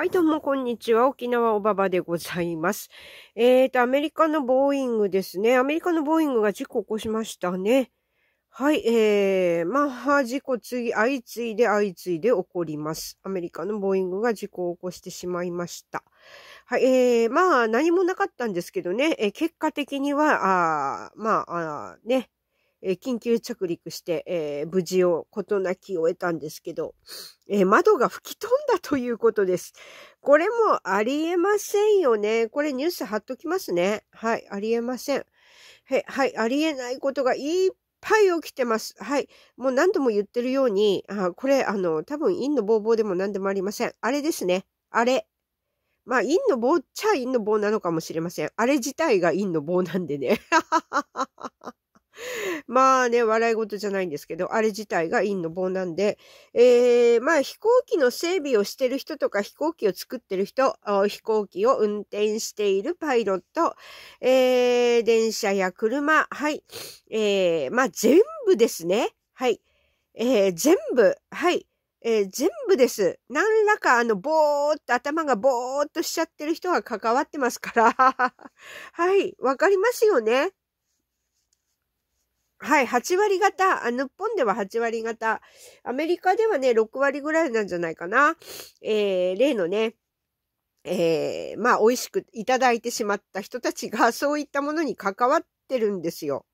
はい、どうも、こんにちは。沖縄おばばでございます。えーと、アメリカのボーイングですね。アメリカのボーイングが事故を起こしましたね。はい、えー、まあ、事故次、相次いで相次いで起こります。アメリカのボーイングが事故を起こしてしまいました。はい、えー、まあ、何もなかったんですけどね、え結果的には、あまあ、あね、え緊急着陸して、えー、無事を事なきを得たんですけど、えー、窓が吹き飛んだということです。これもありえませんよね。これニュース貼っときますね。はい、ありえません。はい、ありえないことがいっぱい起きてます。はい。もう何度も言ってるように、あこれ、あの、多分、陰の棒棒でも何でもありません。あれですね。あれ。まあ、陰の棒っちゃ陰の棒なのかもしれません。あれ自体が陰の棒なんでね。まあね、笑い事じゃないんですけど、あれ自体が陰の棒なんで、えー、まあ飛行機の整備をしてる人とか飛行機を作ってる人、飛行機を運転しているパイロット、えー、電車や車、はい、えー、まあ全部ですね。はい。えー、全部、はい。えー、全部です。何らか、あの、ぼーっと、頭がぼーっとしちゃってる人が関わってますから。はい。わかりますよね。はい、8割型。あ、日本では8割型。アメリカではね、6割ぐらいなんじゃないかな。えー、例のね、えー、まあ、美味しくいただいてしまった人たちが、そういったものに関わってるんですよ。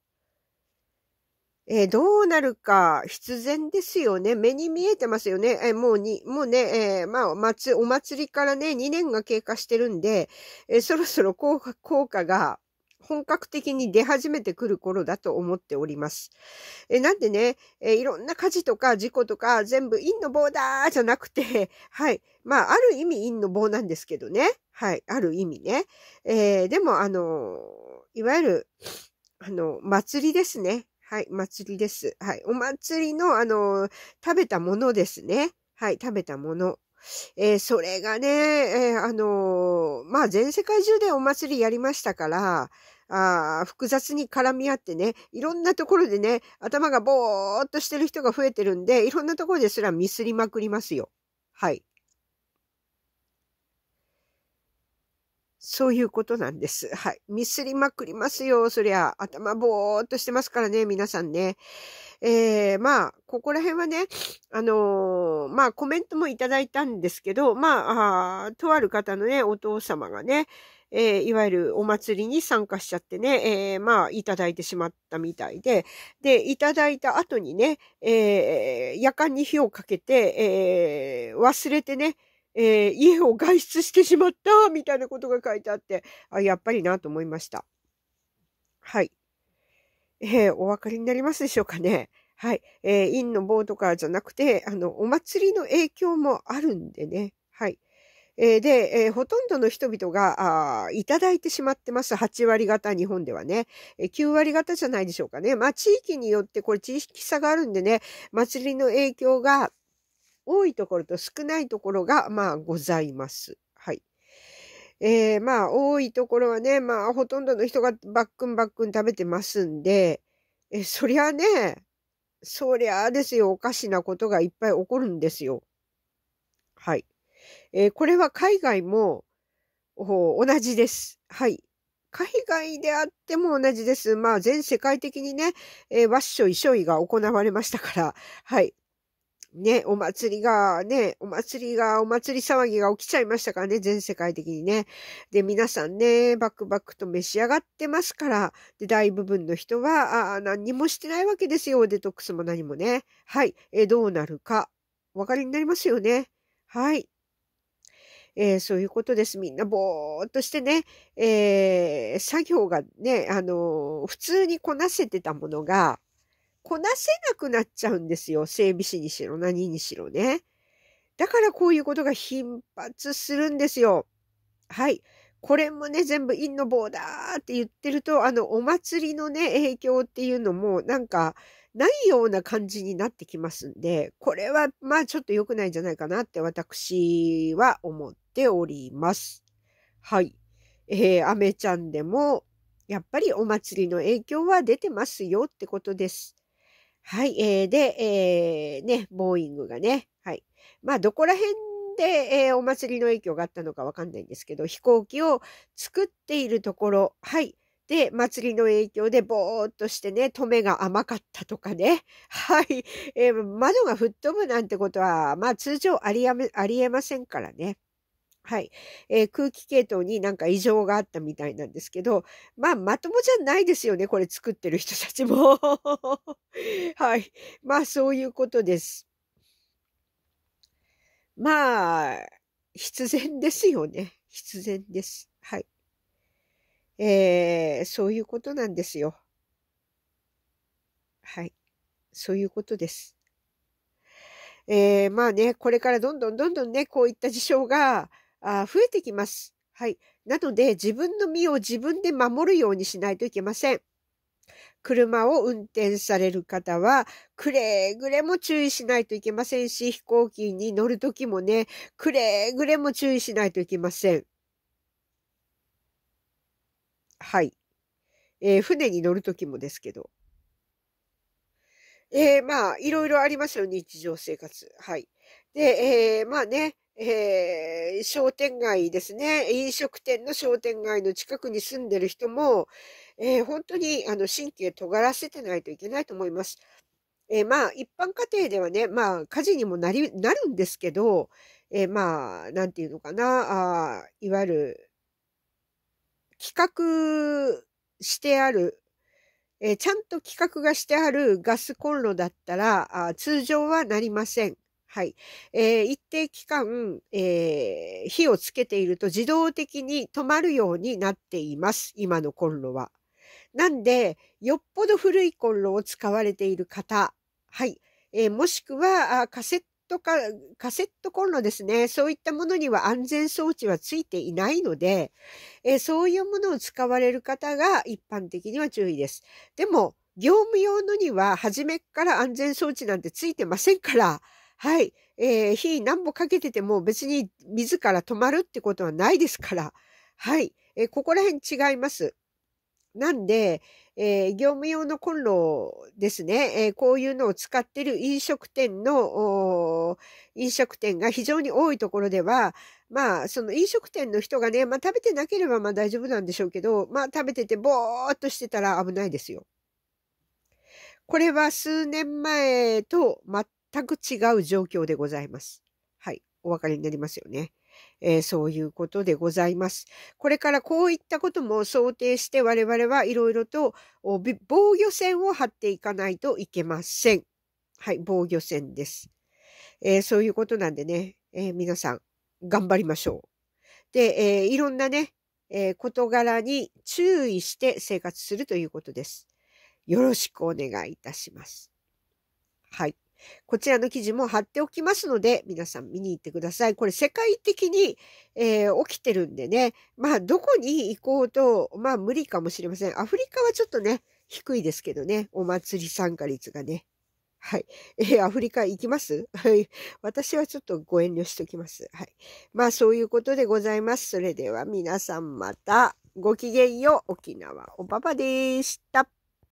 えー、どうなるか必然ですよね。目に見えてますよね。えー、もうに、もうね、えー、まあ、お祭りからね、2年が経過してるんで、えそろそろ効果、効果が本格的に出始めてくる頃だと思っております。えなんでね、えいろんな火事とか事故とか全部陰の棒だじゃなくて、はい。まあ、ある意味陰の棒なんですけどね。はい。ある意味ね。えー、でも、あのいわゆる、あの、祭りですね。はい。祭りです。はい。お祭りの、あの食べたものですね。はい。食べたもの。えー、それがね、えー、あのー、まあ、全世界中でお祭りやりましたから、あ複雑に絡み合ってね、いろんなところでね、頭がぼーっとしてる人が増えてるんで、いろんなところですらミスりまくりますよ。はい。そういうことなんです。はい。ミスりまくりますよ、そりゃ。頭ぼーっとしてますからね、皆さんね。えー、まあ、ここら辺はね、あのー、まあ、コメントもいただいたんですけど、まあ、あとある方のね、お父様がね、えー、いわゆるお祭りに参加しちゃってね、えー、まあ、いただいてしまったみたいで、で、いただいた後にね、えー、夜間に火をかけて、え忘れてね、え家を外出してしまった、みたいなことが書いてあって、あ、やっぱりなと思いました。はい。えお分かりになりますでしょうかね。はい。えー、陰の棒とかじゃなくて、あの、お祭りの影響もあるんでね。はい。えー、で、えー、ほとんどの人々が、あいただいてしまってます。8割方、日本ではね。えー、9割方じゃないでしょうかね。まあ、地域によって、これ、地域差があるんでね、祭りの影響が多いところと少ないところが、まあ、ございます。はい。えー、まあ、多いところはね、まあ、ほとんどの人がバックンバックン食べてますんで、え、そりゃね、そりゃあですよ、おかしなことがいっぱい起こるんですよ。はい。えー、これは海外も同じです。はい。海外であっても同じです。まあ、全世界的にね、えー、ワッショイショイが行われましたから、はい。ね、お祭りが、ね、お祭りが、お祭り騒ぎが起きちゃいましたからね、全世界的にね。で、皆さんね、バクバクと召し上がってますから、で、大部分の人は、ああ、何にもしてないわけですよ、デトックスも何もね。はい。え、どうなるか、お分かりになりますよね。はい。えー、そういうことです。みんなぼーっとしてね、えー、作業がね、あのー、普通にこなせてたものが、こなせなくなっちゃうんですよ。整備士にしろ、何にしろね。だからこういうことが頻発するんですよ。はい。これもね、全部陰の棒だーって言ってると、あの、お祭りのね、影響っていうのも、なんか、ないような感じになってきますんで、これは、まあ、ちょっと良くないんじゃないかなって私は思っております。はい。えー、アメちゃんでも、やっぱりお祭りの影響は出てますよってことです。はい。えー、で、えー、ね、ボーイングがね、はい。まあ、どこら辺で、えー、お祭りの影響があったのかわかんないんですけど、飛行機を作っているところ、はい。で、祭りの影響でぼーっとしてね、止めが甘かったとかね。はい。えー、窓が吹っ飛ぶなんてことは、まあ通常ありえありえませんからね。はい、えー、空気系統になんか異常があったみたいなんですけど、まあ、まともじゃないですよね、これ作ってる人たちも。はい。まあ、そういうことです。まあ、必然ですよね。必然です。はい。えー、そういうことなんですよ。はい。そういうことです。えー、まあね、これからどんどんどんどんね、こういった事象があ増えてきます。はい。なので、自分の身を自分で守るようにしないといけません。車を運転される方は、くれぐれも注意しないといけませんし、飛行機に乗るときもね、くれぐれも注意しないといけません。はい。えー、船に乗るときもですけど。えー、まあ、いろいろありますよ、日常生活。はい。で、えー、まあね、えー、商店街ですね。飲食店の商店街の近くに住んでる人も、えー、本当にあの神経尖らせてないといけないと思います。えー、まあ、一般家庭ではね、まあ、火事にもなり、なるんですけど、えー、まあ、なんていうのかな、あいわゆる、企画してある、えー、ちゃんと企画がしてあるガスコンロだったら、あ通常はなりません。はい。えー、一定期間、えー、火をつけていると自動的に止まるようになっています。今のコンロは。なんで、よっぽど古いコンロを使われている方、はい、えー、もしくはカセットか、カセットコンロですね。そういったものには安全装置はついていないので、えー、そういうものを使われる方が一般的には注意です。でも、業務用のには初めから安全装置なんてついてませんから、はい、えー、火何もかけてても別に自ら止まるってことはないですから、はい、えー、ここら辺違います。なんで、えー、業務用のコンロですね、えー、こういうのを使ってる飲食店の、飲食店が非常に多いところでは、まあ、その飲食店の人がね、まあ食べてなければまあ大丈夫なんでしょうけど、まあ食べててぼーっとしてたら危ないですよ。これは数年前と全く違う状況でございます。はい、お分かりになりますよね。えー、そういうことでございます。これからこういったことも想定して我々はいろいろと防御線を張っていかないといけません。はい、防御線です。えー、そういうことなんでね、えー、皆さん頑張りましょう。で、えー、いろんなね、え事柄に注意して生活するということです。よろしくお願いいたします。はい。こちらの記事も貼っておきますので、皆さん見に行ってください。これ世界的に、えー、起きてるんでね、まあどこに行こうと、まあ無理かもしれません。アフリカはちょっとね、低いですけどね、お祭り参加率がね。はい。えー、アフリカ行きます はい。私はちょっとご遠慮しておきます。はい。まあそういうことでございます。それでは皆さんまたごきげんよう。沖縄おばばでした。